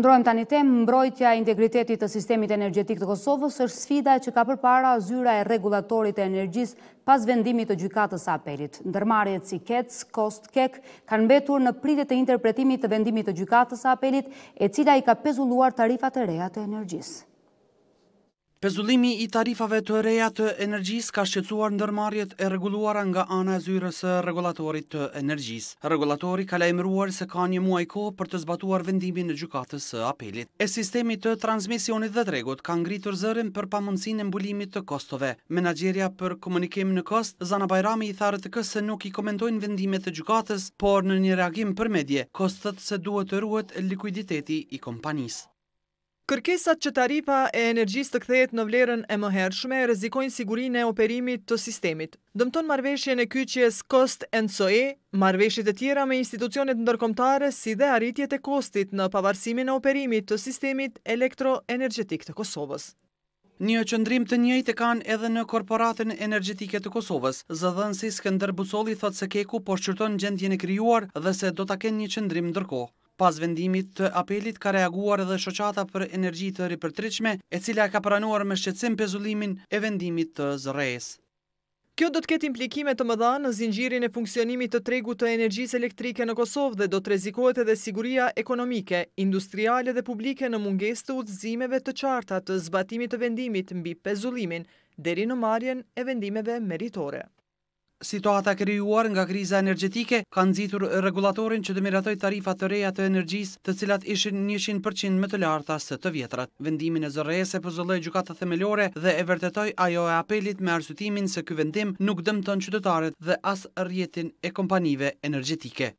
Ndrojmë tani temë, mbrojtja e integritetit të sistemit energetik të Kosovës është sfida që ka përpara zyra e regulatorit e energjis pas vendimit të gjykatës apelit. Ndërmarjet si kets, kost, kek, kanë betur në pritet të interpretimit të vendimit të gjykatës apelit e cila i ka pezulluar tarifat e reja të energjisë. Pezullimi i tarifave të reja të energjis ka shqetsuar ndërmarjet e reguluara nga ana e zyrës regulatorit të energjis. Regulatori ka lejmëruar se ka një muaj ko për të zbatuar vendimin në gjukatës së apelit. E sistemi të transmisionit dhe tregut ka ngritur zërin për pamëndësin e mbulimit të kostove. Menagjeria për komunikim në kost, Zana Bajrami i tharë të këse nuk i komentojnë vendimet të gjukatës, por në një reagim për medje, kostët se duhet të ruhet likuiditeti i kompanisë. Kërkesat që tarifa e energjisë të kthehet në vlerën e mëhershme rrezikojnë sigurinë e operimit të sistemit. Dëmton marrveshjen e kyçjes Cost and Soe, marrveshjet e tjera me institucionet ndërkombëtare si dhe arritjet e kostit në pavarësimin e operimit të sistemit elektroenergjetik të Kosovës. Një qëndrim të njëjtë e kanë edhe në korporatën energjetike të Kosovës. Zëdhënësi Skender Busoli thot se keku po shqyrton gjendjen e krijuar dhe se do ta kenë një qëndrim ndërkohë. Pas vendimit të apelit ka reaguar edhe shoqata për energji të ripërtriqme, e cila ka pranuar me shqecim pezullimin e vendimit të zërejës. Kjo do të ketë implikime të mëdha në zingjirin e funksionimit të tregu të energjis elektrike në Kosovë dhe do të rezikohet edhe siguria ekonomike, industriale dhe publike në munges të utëzimeve të qarta të zbatimit të vendimit mbi pezullimin, deri në marjen e vendimeve meritore. Situata krijuar nga kriza energjetike ka nxitur regulatorin që të miratoj tarifat të reja të energjisë, të cilat ishin 100% më të larta se të vjetrat. Vendimi i zorrës e pozvoloi gjokata themelore dhe e vërtetoi ajo e apelit me arsutimin se ky vendim nuk dëmton qytetarët dhe as rjetin e kompanive energjetike.